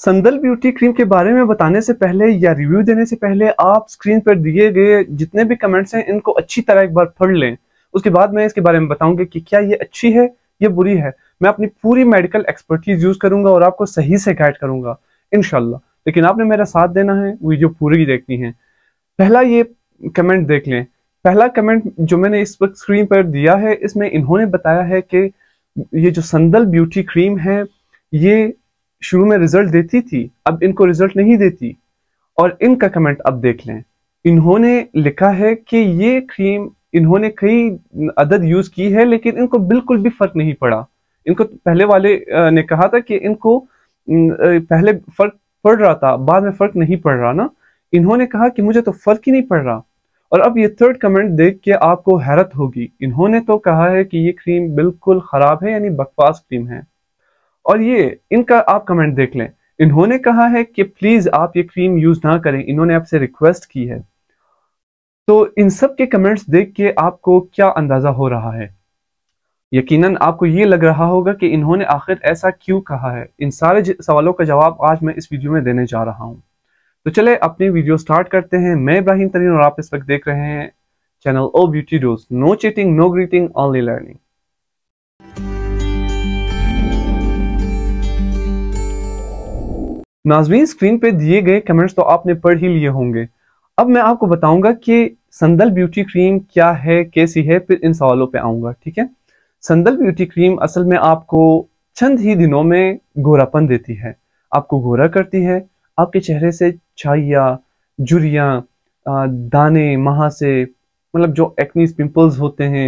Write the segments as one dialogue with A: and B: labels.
A: संदल beauty cream के बारे में बताने से पहले या रिव्यू देने से पहले आप स्क्रीन पर दिए गए जितने भी कमेंट्स हैं इनको अच्छी तरह एक बार पढ़ लें उसके बाद मैं इसके बारे में बताऊंगी कि क्या ये अच्छी है ये बुरी है मैं अपनी पूरी मेडिकल एक्सपर्टीज यूज करूंगा और आपको सही से गाइड करूंगा इनशाला लेकिन आपने मेरा साथ देना है वीडियो पूरी ही देखनी है पहला ये कमेंट देख लें पहला कमेंट जो मैंने इस वक्त स्क्रीन पर दिया है इसमें इन्होंने बताया है कि ये जो संदल ब्यूटी क्रीम है ये शुरू में रिजल्ट देती थी अब इनको रिजल्ट नहीं देती और इनका कमेंट अब देख लें इन्होंने लिखा है कि ये क्रीम इन्होंने कई अदद यूज की है लेकिन इनको बिल्कुल भी फर्क नहीं पड़ा इनको पहले वाले ने कहा था कि इनको पहले फर्क पड़ रहा था बाद में फर्क नहीं पड़ रहा ना इन्होंने कहा कि मुझे तो फर्क ही नहीं पड़ रहा और अब ये थर्ड कमेंट देख के आपको हैरत होगी इन्होंने तो कहा है कि ये क्रीम बिल्कुल खराब है यानी बकवास क्रीम है और ये इनका आप कमेंट देख लें इन्होंने कहा है कि प्लीज़ आप ये क्रीम यूज़ ना करें इन्होंने आपसे रिक्वेस्ट की है तो इन सब के कमेंट्स देख के आपको क्या अंदाज़ा हो रहा है यकीनन आपको ये लग रहा होगा कि इन्होंने आखिर ऐसा क्यों कहा है इन सारे सवालों का जवाब आज मैं इस वीडियो में देने जा रहा हूं तो चले अपनी वीडियो स्टार्ट करते हैं मैं इब्राहिम तरीन और आप इस वक्त देख रहे हैं channel O beauty dose no cheating no greeting only learning नाजवीन स्क्रीन पे दिए गए कमेंट्स तो आपने पढ़ ही लिए होंगे अब मैं आपको बताऊंगा कि संदल ब्यूटी क्रीम क्या है कैसी है फिर इन सवालों पे आऊंगा ठीक है संदल ब्यूटी क्रीम असल में आपको चंद ही दिनों में गोरापन देती है आपको गोरा करती है आपके चेहरे से छाइया जुरिया दाने महा से मतलब जो एक्नीस पिंपल्स होते हैं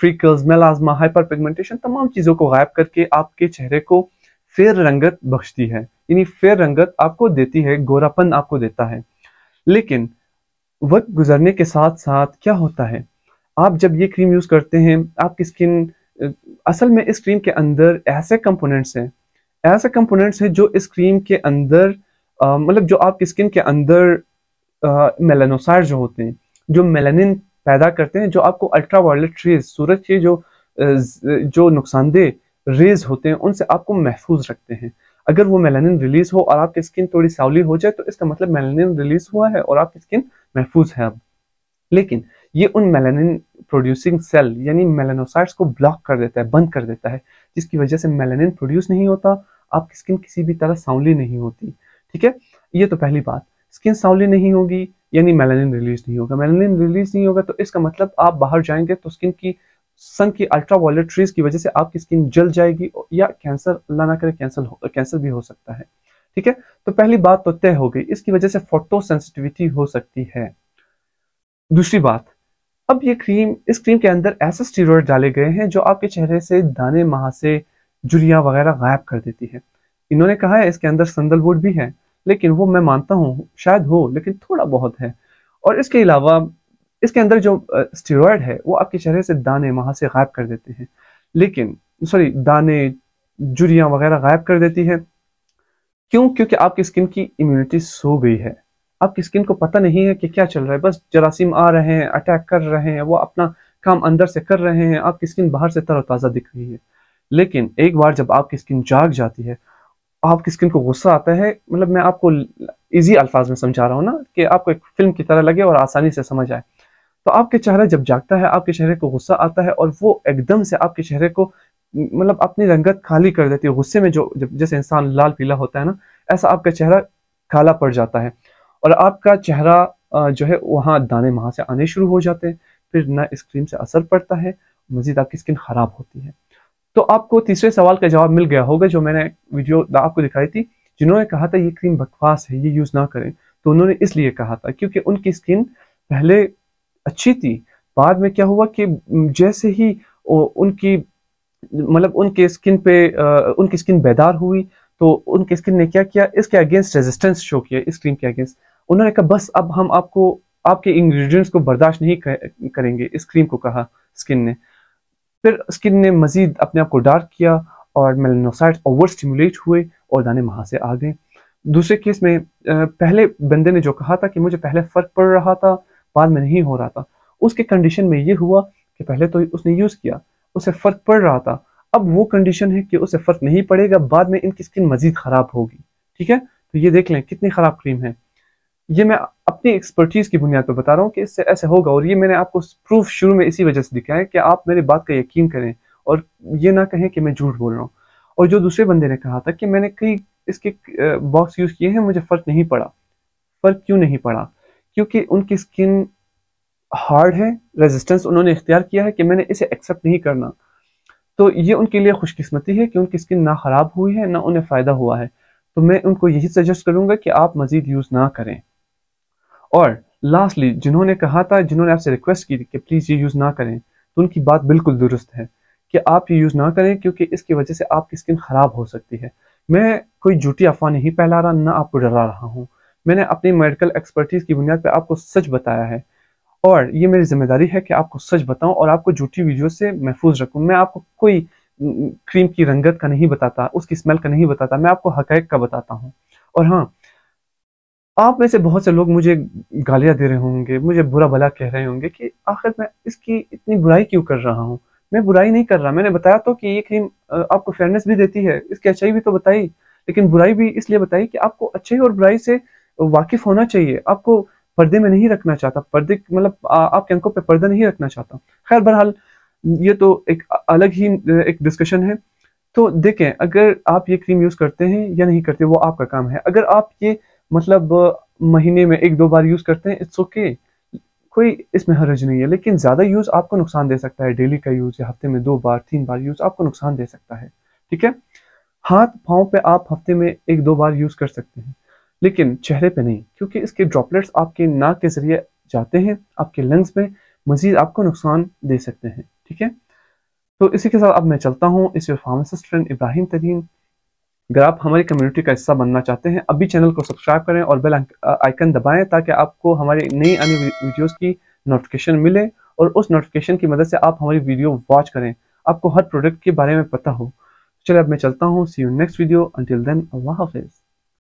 A: फ्रीकल्स मेलाजमा हाइपर पिगमेंटेशन तमाम चीज़ों को गायब करके आपके चेहरे को फेर रंगत बख्शती है यानी फेयर रंगत आपको देती है गोरापन आपको देता है लेकिन वक्त गुजरने के साथ साथ क्या होता है आप जब ये क्रीम यूज़ करते हैं आपकी स्किन असल में इस क्रीम के अंदर ऐसे कंपोनेंट्स हैं ऐसे कंपोनेंट्स हैं जो इस क्रीम के अंदर मतलब जो आपकी स्किन के अंदर मेलानोसाइड जो होते हैं जो मेलानिन पैदा करते हैं जो आपको अल्ट्रा वायलेट रेज सूरज के जो जो नुकसानदेह रेज होते हैं उनसे आपको महफूज रखते हैं अगर वो मेलानिन रिलीज हो और आपकी स्किन थोड़ी सावली हो जाए तो इसका मतलब मेलानिन रिलीज हुआ है और आपकी स्किन महफूज है अब लेकिन ये उन मेलानिन प्रोड्यूसिंग सेल यानी मेलानोसाइट्स को ब्लॉक कर देता है बंद कर देता है जिसकी वजह से मेलानिन प्रोड्यूस नहीं होता आपकी स्किन किसी भी तरह सावली नहीं होती ठीक है ये तो पहली बात स्किन सावली नहीं होगी यानी मेलानिन रिलीज नहीं होगा मेलानिन रिलीज नहीं होगा तो इसका मतलब आप बाहर जाएंगे तो स्किन की सन की अल्ट्रा वायलेट रेज की वजह से आपकी स्किन जल जाएगी या कैंसर अल्लाह ना करे कैंसर कैंसर भी हो सकता है ठीक है तो पहली बात तो तय हो गई इसकी वजह से फोटो सेंसिटिविटी हो सकती है दूसरी बात अब ये क्रीम इस क्रीम के अंदर ऐसे स्टीरोड डाले गए हैं जो आपके चेहरे से दाने महासे जुड़िया वगैरह गायब कर देती है इन्होंने कहा है इसके अंदर संदलवुड भी है लेकिन वो मैं मानता हूँ शायद हो लेकिन थोड़ा बहुत है और इसके अलावा इसके अंदर जो स्टेरॉयड है वो आपके चेहरे से दाने वहां से गायब कर देते हैं लेकिन सॉरी दाने जुड़िया वगैरह गायब कर देती है क्यों क्योंकि आपकी स्किन की इम्यूनिटी सो गई है आपकी स्किन को पता नहीं है कि क्या चल रहा है बस जरासीम आ रहे हैं अटैक कर रहे हैं वो अपना काम अंदर से कर रहे हैं आपकी स्किन बाहर से तरोताज़ा दिख रही है लेकिन एक बार जब आपकी स्किन जाग जाती है आपकी स्किन को गुस्सा आता है मतलब मैं आपको इजी अल्फाज में समझा रहा हूँ ना कि आपको एक फिल्म की तरह लगे और आसानी से समझ आए तो आपके चेहरा जब जागता है आपके चेहरे को गुस्सा आता है और वो एकदम से आपके चेहरे को मतलब अपनी रंगत खाली कर देती है गुस्से में जो जैसे इंसान लाल पीला होता है ना ऐसा आपका चेहरा काला पड़ जाता है और आपका चेहरा जो है वहाँ दाने वहाँ से आने शुरू हो जाते हैं फिर ना इस क्रीम से असर पड़ता है मजीद आपकी स्किन ख़राब होती है तो आपको तीसरे सवाल का जवाब मिल गया होगा जो मैंने वीडियो आपको दिखाई थी जिन्होंने कहा था ये क्रीम बकवास है ये यूज़ ना करें तो उन्होंने इसलिए कहा था क्योंकि उनकी स्किन पहले अच्छी थी बाद में क्या हुआ कि जैसे ही उनकी मतलब उनके स्किन पे उनकी स्किन बेदार हुई तो उनकी स्किन ने क्या किया इसके अगेंस्ट रेजिस्टेंस शो किया इस क्रीम के अगेंस्ट उन्होंने कहा बस अब हम आपको आपके इंग्रेडिएंट्स को बर्दाश्त नहीं करेंगे इस क्रीम को कहा स्किन ने फिर स्किन ने मजीद अपने आप को डार्क किया और मेलनोसाइट ओवर स्टिमुलेट हुए और दाने वहाँ से आ गए दूसरे केस में पहले बंदे ने जो कहा था कि मुझे पहले फ़र्क पड़ रहा था बाद में नहीं हो रहा था उसके कंडीशन में ये हुआ कि पहले तो उसने यूज़ किया उसे फ़र्क पड़ रहा था अब वो कंडीशन है कि उसे फ़र्क नहीं पड़ेगा बाद में इनकी स्किन मज़ीद ख़राब होगी ठीक है तो ये देख लें कितनी ख़राब क्रीम है ये मैं अपनी एक्सपर्टीज़ की बुनियाद पर बता रहा हूँ कि इससे ऐसे होगा और ये मैंने आपको प्रूफ शुरू में इसी वजह से दिखाया कि आप मेरी बात का यकीन करें और ये ना कहें कि मैं झूठ बोल रहा हूँ और जो दूसरे बंदे ने कहा था कि मैंने कई इसके बॉक्स यूज़ किए हैं मुझे फ़र्क नहीं पड़ा फ़र्क क्यों नहीं पड़ा क्योंकि उनकी स्किन हार्ड है रेजिस्टेंस उन्होंने इख्तियार किया है कि मैंने इसे एक्सेप्ट नहीं करना तो ये उनके लिए खुशकिस्मती है कि उनकी स्किन ना ख़राब हुई है ना उन्हें फ़ायदा हुआ है तो मैं उनको यही सजेस्ट करूंगा कि आप मज़ीद यूज़ ना करें और लास्टली जिन्होंने कहा था जिन्होंने आपसे रिक्वेस्ट की कि प्लीज़ ये यूज़ ना करें तो उनकी बात बिल्कुल दुरुस्त है कि आप ये यूज़ ना करें क्योंकि इसकी वजह से आपकी स्किन ख़राब हो सकती है मैं कोई झूठी अफवाह नहीं फैला रहा ना आपको डरा रहा हूँ मैंने अपनी मेडिकल एक्सपर्टीज की बुनियाद पर आपको सच बताया है और ये मेरी जिम्मेदारी है कि आपको सच बताऊं और आपको झूठी वीडियो से महफूज रखूं मैं आपको कोई क्रीम की रंगत का नहीं बताता उसकी स्मेल का नहीं बताता मैं आपको हकैक का बताता हूँ और हाँ आप में से बहुत से लोग मुझे गालियाँ दे रहे होंगे मुझे बुरा भला कह रहे होंगे कि आखिर मैं इसकी इतनी बुराई क्यों कर रहा हूँ मैं बुराई नहीं कर रहा मैंने बताया तो कि ये क्रीम आपको फेयरनेस भी देती है इसकी अच्छाई भी तो बताई लेकिन बुराई भी इसलिए बताई कि आपको अच्छाई और बुराई से वाकिफ होना चाहिए आपको पर्दे में नहीं रखना चाहता पर्दे मतलब आपके अंकों पर पर्दा नहीं रखना चाहता खैर बहरहाल ये तो एक अलग ही एक डिस्कशन है तो देखें अगर आप ये क्रीम यूज़ करते हैं या नहीं करते वो आपका काम है अगर आप ये मतलब महीने में एक दो बार यूज़ करते हैं इट्स ओके okay, कोई इसमें हर्ज नहीं है लेकिन ज़्यादा यूज़ आपको नुकसान दे सकता है डेली का यूज़ या हफ्ते में दो बार तीन बार यूज़ आपको नुकसान दे सकता है ठीक है हाथ पाँव पे आप हफ्ते में एक दो बार यूज़ कर सकते हैं लेकिन चेहरे पे नहीं क्योंकि इसके ड्रॉपलेट्स आपके नाक के जरिए जाते हैं आपके लंग्स में मजीद आपको नुकसान दे सकते हैं ठीक है तो इसी के साथ अब मैं चलता हूँ इस फार्मासिस्ट फ्रेंड इब्राहिम तरीन अगर आप हमारी कम्युनिटी का हिस्सा बनना चाहते हैं अभी चैनल को सब्सक्राइब करें और बेल आइकन दबाएं ताकि आपको हमारी नई आने वीडियोस की नोटिफिकेशन मिले और उस नोटिफिकेशन की मदद से आप हमारी वीडियो वॉच करें आपको हर प्रोडक्ट के बारे में पता हो चलिए अब मैं चलता हूँ see you next video until then अल्लाह हाफिज़